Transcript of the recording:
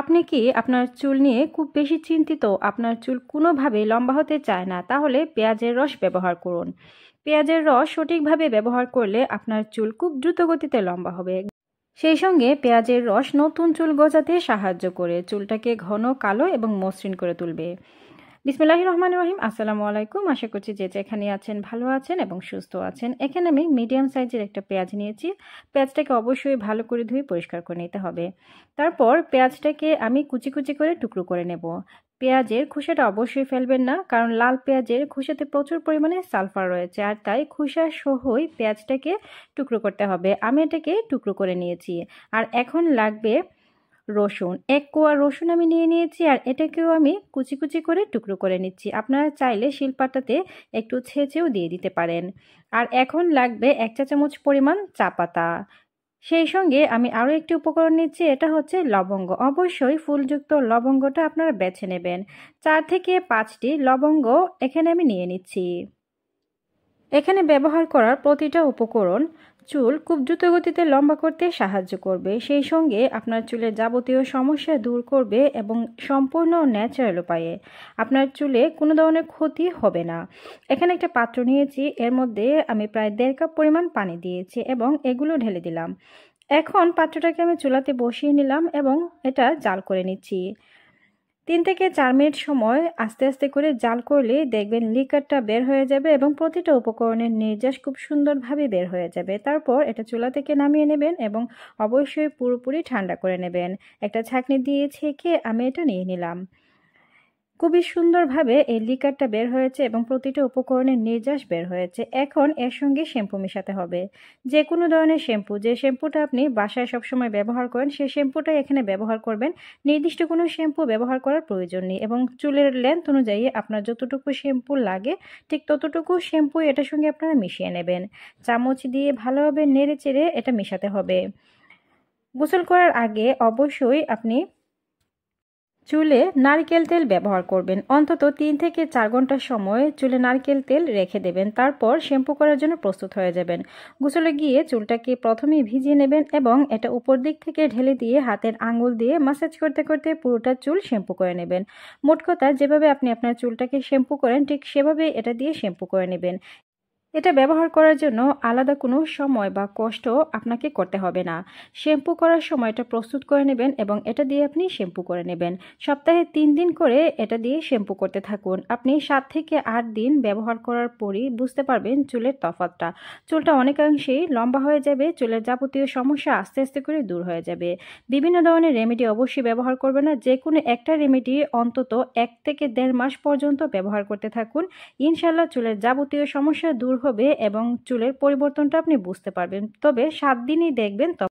আপনি কি আপনার চুল নিয়ে খুব বেশি চিন্তিত আপনার চুল কোনোভাবে লম্বা হতে চায় না তাহলে পেঁয়াজের রস ব্যবহার করুন পেঁয়াজের রস সঠিকভাবে ব্যবহার করলে আপনার চুল খুব দ্রুত গতিতে লম্বা হবে সেই সঙ্গে পেঁয়াজের রস নতুন চুল গজাতে সাহায্য করে চুলটাকে ঘন কালো এবং মসৃণ করে তুলবে বিসমিল্লাহ রহমান রহিম আসসালামু আলাইকুম আশা করছি যে যেখানে আছেন ভালো আছেন এবং সুস্থ আছেন এখানে আমি মিডিয়াম সাইজের একটা পেঁয়াজ নিয়েছি পেঁয়াজটাকে অবশ্যই ভালো করে ধুয়ে পরিষ্কার করে নিতে হবে তারপর পেঁয়াজটাকে আমি কুচি কুচি করে টুকরো করে নেব পেঁয়াজের খোসাটা অবশ্যই ফেলবেন না কারণ লাল পেঁয়াজের খোসাতে প্রচুর পরিমাণে সালফার রয়েছে আর তাই খোসা সহই পেঁয়াজটাকে টুকরো করতে হবে আমি এটাকে টুকরো করে নিয়েছি আর এখন লাগবে রসুন এক কোয়া রসুন আমি নিয়ে নিয়েছি আর এটাকেও আমি কুচি কুচি করে টুকরো করে নিচ্ছি আপনারা চাইলে শিলপাটাতে একটু ছেঁচেও দিয়ে দিতে পারেন আর এখন লাগবে এক চা চামচ পরিমাণ চা পাতা সেই সঙ্গে আমি আরও একটি উপকরণ নিচ্ছি এটা হচ্ছে লবঙ্গ অবশ্যই ফুলযুক্ত লবঙ্গটা আপনারা বেছে নেবেন চার থেকে পাঁচটি লবঙ্গ এখানে আমি নিয়ে নিচ্ছি এখানে ব্যবহার করার প্রতিটা উপকরণ চুল খুব দ্রুত গতিতে লম্বা করতে সাহায্য করবে সেই সঙ্গে আপনার চুলের যাবতীয় সমস্যা দূর করবে এবং সম্পূর্ণ ন্যাচারাল উপায়ে আপনার চুলে কোনো ধরনের ক্ষতি হবে না এখানে একটা পাত্র নিয়েছি এর মধ্যে আমি প্রায় দেড় কাপ পরিমাণ পানি দিয়েছি এবং এগুলো ঢেলে দিলাম এখন পাত্রটাকে আমি চুলাতে বসিয়ে নিলাম এবং এটা জাল করে নিচ্ছি তিন থেকে চার মিনিট সময় আস্তে আস্তে করে জাল করলে দেখবেন লিকারটা বের হয়ে যাবে এবং প্রতিটা উপকরণের নির্যাস খুব সুন্দরভাবে বের হয়ে যাবে তারপর এটা চুলা থেকে নামিয়ে নেবেন এবং অবশ্যই পুরোপুরি ঠান্ডা করে নেবেন একটা ছাঁকনি দিয়ে ছেঁকে আমি এটা নিয়ে নিলাম খুবই সুন্দরভাবে এই লিকারটা বের হয়েছে এবং প্রতিটা উপকরণের নির্যাস বের হয়েছে এখন এর সঙ্গে শ্যাম্পু মেশাতে হবে যে কোনো ধরনের শ্যাম্পু যে শ্যাম্পুটা আপনি বাসায় সবসময় ব্যবহার করেন সেই শ্যাম্পুটাই এখানে ব্যবহার করবেন নির্দিষ্ট কোনো শ্যাম্পু ব্যবহার করার প্রয়োজন নেই এবং চুলের লেন্থ অনুযায়ী আপনার যতটুকু শ্যাম্পু লাগে ঠিক ততটুকু শ্যাম্পু এটার সঙ্গে আপনারা মিশিয়ে নেবেন চামচ দিয়ে ভালোভাবে নেড়ে চেড়ে এটা মেশাতে হবে গোসল করার আগে অবশ্যই আপনি চুলে নারকেল তেল ব্যবহার করবেন অন্তত তিন থেকে চার ঘন্টার সময় চুলে নারকেল তেল রেখে দেবেন তারপর শ্যাম্পু করার জন্য প্রস্তুত হয়ে যাবেন গোসলে গিয়ে চুলটাকে প্রথমেই ভিজিয়ে নেবেন এবং এটা উপর দিক থেকে ঢেলে দিয়ে হাতের আঙুল দিয়ে মাসাজ করতে করতে পুরোটা চুল শ্যাম্পু করে নেবেন মোট কথা যেভাবে আপনি আপনার চুলটাকে শ্যাম্পু করেন ঠিক সেভাবে এটা দিয়ে শ্যাম্পু করে নেবেন এটা ব্যবহার করার জন্য আলাদা কোনো সময় বা কষ্ট আপনাকে করতে হবে না শ্যাম্পু করার সময় এটা প্রস্তুত করে নেবেন এবং এটা দিয়ে আপনি শ্যাম্পু করে নেবেন সপ্তাহে তিন দিন করে এটা দিয়ে শ্যাম্পু করতে থাকুন আপনি সাত থেকে আট দিন ব্যবহার করার পরই বুঝতে পারবেন চুলের তফাতটা চুলটা অনেকাংশেই লম্বা হয়ে যাবে চুলের যাবতীয় সমস্যা আস্তে আস্তে করে দূর হয়ে যাবে বিভিন্ন ধরনের রেমেডি অবশ্যই ব্যবহার করবে না যে কোনো একটা রেমেডি অন্তত এক থেকে দেড় মাস পর্যন্ত ব্যবহার করতে থাকুন ইনশাল্লাহ চুলের যাবতীয় সমস্যা দূর হবে এবং চুলের পরিবর্তনটা আপনি বুঝতে পারবেন তবে সাত দিনই দেখবেন